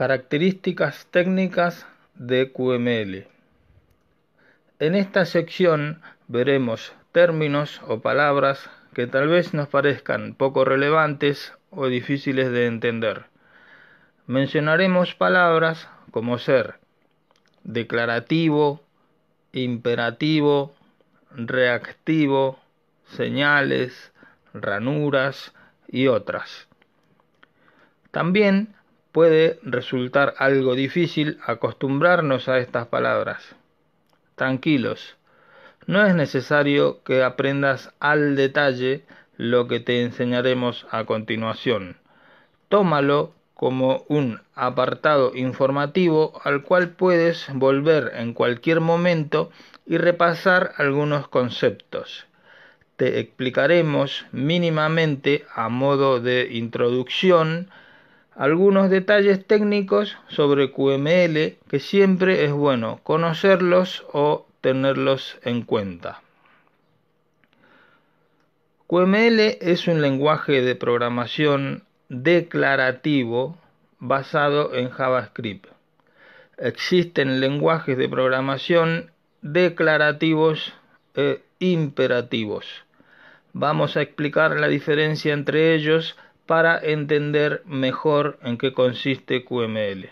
Características técnicas de QML. En esta sección veremos términos o palabras que tal vez nos parezcan poco relevantes o difíciles de entender. Mencionaremos palabras como ser, declarativo, imperativo, reactivo, señales, ranuras y otras. También puede resultar algo difícil acostumbrarnos a estas palabras. Tranquilos, no es necesario que aprendas al detalle lo que te enseñaremos a continuación. Tómalo como un apartado informativo al cual puedes volver en cualquier momento y repasar algunos conceptos. Te explicaremos mínimamente a modo de introducción algunos detalles técnicos sobre QML que siempre es bueno conocerlos o tenerlos en cuenta. QML es un lenguaje de programación declarativo basado en JavaScript. Existen lenguajes de programación declarativos e imperativos. Vamos a explicar la diferencia entre ellos para entender mejor en qué consiste QML.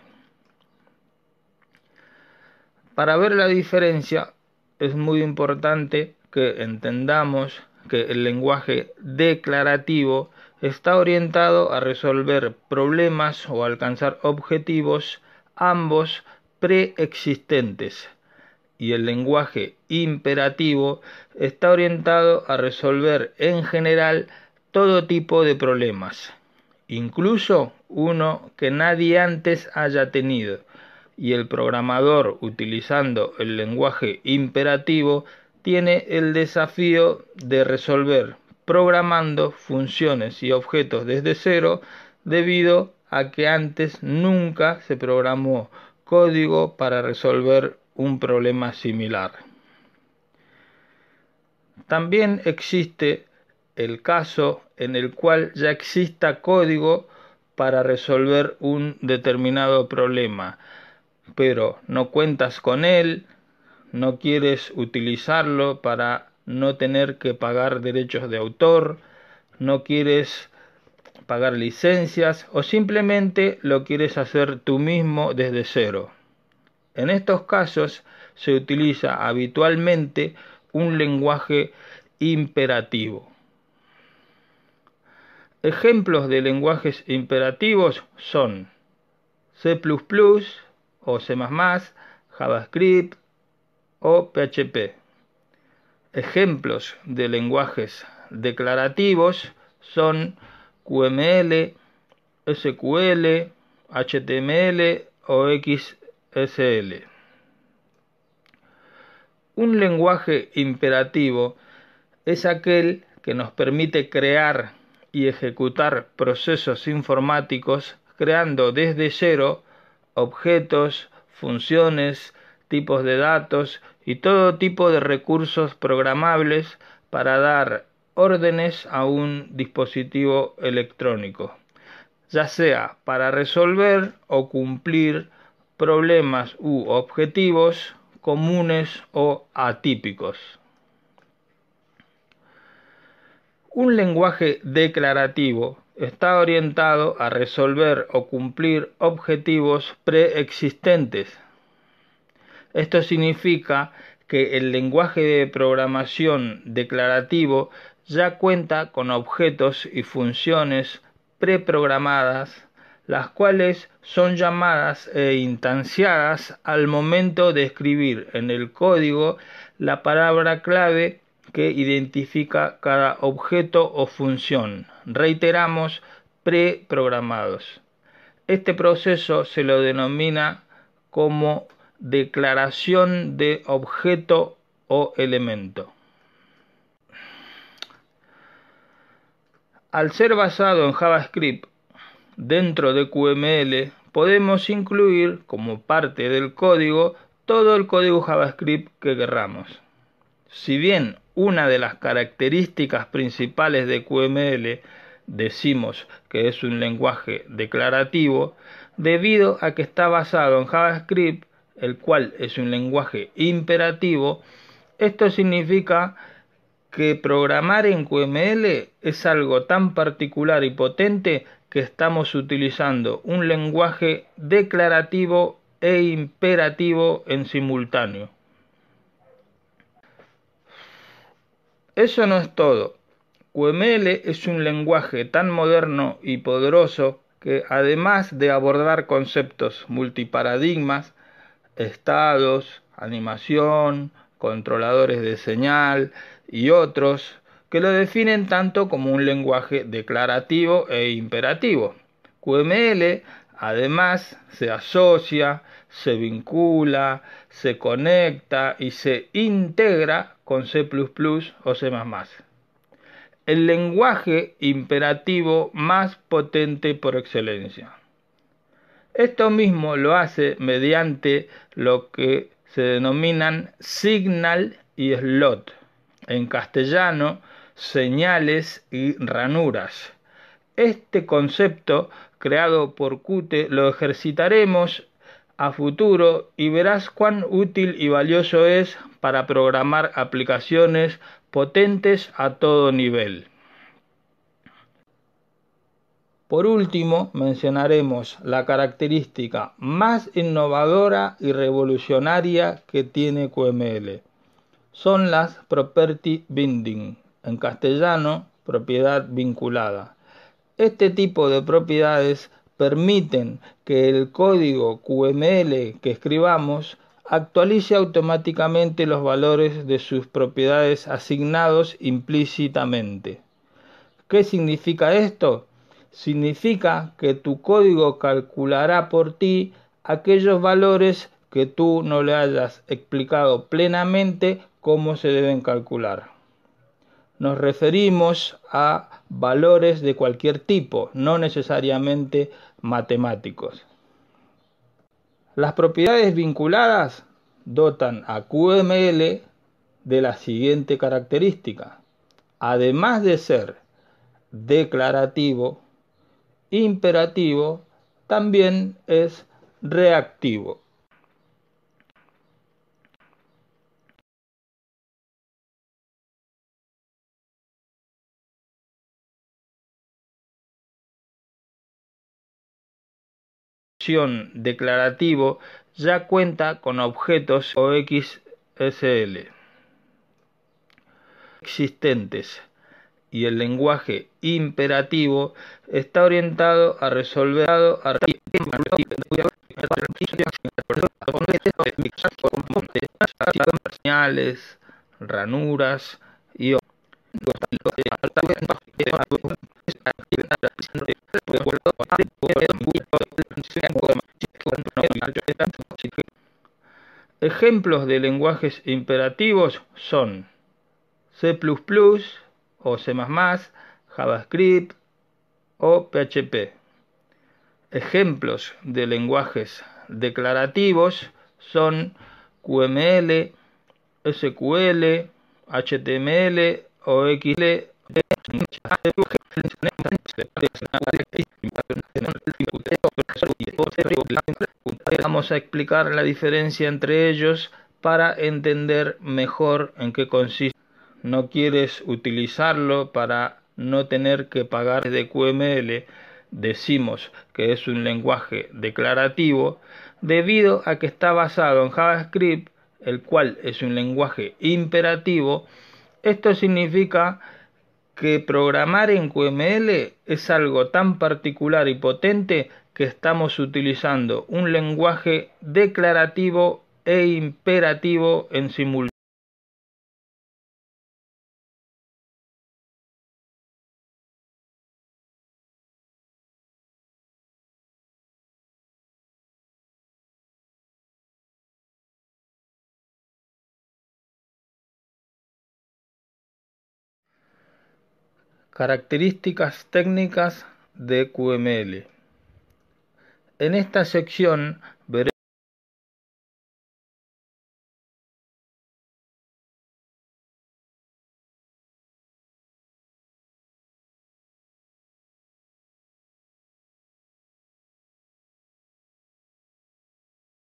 Para ver la diferencia es muy importante que entendamos que el lenguaje declarativo está orientado a resolver problemas o alcanzar objetivos ambos preexistentes y el lenguaje imperativo está orientado a resolver en general todo tipo de problemas, incluso uno que nadie antes haya tenido, y el programador utilizando el lenguaje imperativo tiene el desafío de resolver programando funciones y objetos desde cero debido a que antes nunca se programó código para resolver un problema similar. También existe el caso en el cual ya exista código para resolver un determinado problema, pero no cuentas con él, no quieres utilizarlo para no tener que pagar derechos de autor, no quieres pagar licencias o simplemente lo quieres hacer tú mismo desde cero. En estos casos se utiliza habitualmente un lenguaje imperativo. Ejemplos de lenguajes imperativos son C++ o C++, JavaScript o PHP. Ejemplos de lenguajes declarativos son QML, SQL, HTML o XSL. Un lenguaje imperativo es aquel que nos permite crear y ejecutar procesos informáticos creando desde cero objetos, funciones, tipos de datos y todo tipo de recursos programables para dar órdenes a un dispositivo electrónico, ya sea para resolver o cumplir problemas u objetivos comunes o atípicos. Un lenguaje declarativo está orientado a resolver o cumplir objetivos preexistentes. Esto significa que el lenguaje de programación declarativo ya cuenta con objetos y funciones preprogramadas, las cuales son llamadas e instanciadas al momento de escribir en el código la palabra clave que identifica cada objeto o función, reiteramos, preprogramados. Este proceso se lo denomina como declaración de objeto o elemento. Al ser basado en JavaScript dentro de QML, podemos incluir como parte del código todo el código JavaScript que queramos. Si bien una de las características principales de QML, decimos que es un lenguaje declarativo, debido a que está basado en JavaScript, el cual es un lenguaje imperativo, esto significa que programar en QML es algo tan particular y potente que estamos utilizando un lenguaje declarativo e imperativo en simultáneo. Eso no es todo. QML es un lenguaje tan moderno y poderoso que además de abordar conceptos multiparadigmas, estados, animación, controladores de señal y otros, que lo definen tanto como un lenguaje declarativo e imperativo. QML Además, se asocia, se vincula, se conecta y se integra con C o C. El lenguaje imperativo más potente por excelencia. Esto mismo lo hace mediante lo que se denominan signal y slot, en castellano señales y ranuras. Este concepto creado por Cute, lo ejercitaremos a futuro y verás cuán útil y valioso es para programar aplicaciones potentes a todo nivel. Por último, mencionaremos la característica más innovadora y revolucionaria que tiene QML. Son las property binding, en castellano, propiedad vinculada. Este tipo de propiedades permiten que el código QML que escribamos actualice automáticamente los valores de sus propiedades asignados implícitamente. ¿Qué significa esto? Significa que tu código calculará por ti aquellos valores que tú no le hayas explicado plenamente cómo se deben calcular nos referimos a valores de cualquier tipo, no necesariamente matemáticos. Las propiedades vinculadas dotan a QML de la siguiente característica. Además de ser declarativo, imperativo, también es reactivo. declarativo ya cuenta con objetos o xsl existentes y el lenguaje imperativo está orientado a resolver ranuras, Ejemplos de lenguajes imperativos son C++ o C++, JavaScript o PHP. Ejemplos de lenguajes declarativos son QML, SQL, HTML Vamos a explicar la diferencia entre ellos para entender mejor en qué consiste. No quieres utilizarlo para no tener que pagar de QML. Decimos que es un lenguaje declarativo debido a que está basado en JavaScript, el cual es un lenguaje imperativo esto significa que programar en QML es algo tan particular y potente que estamos utilizando un lenguaje declarativo e imperativo en simultáneo. Características técnicas de QML. En esta sección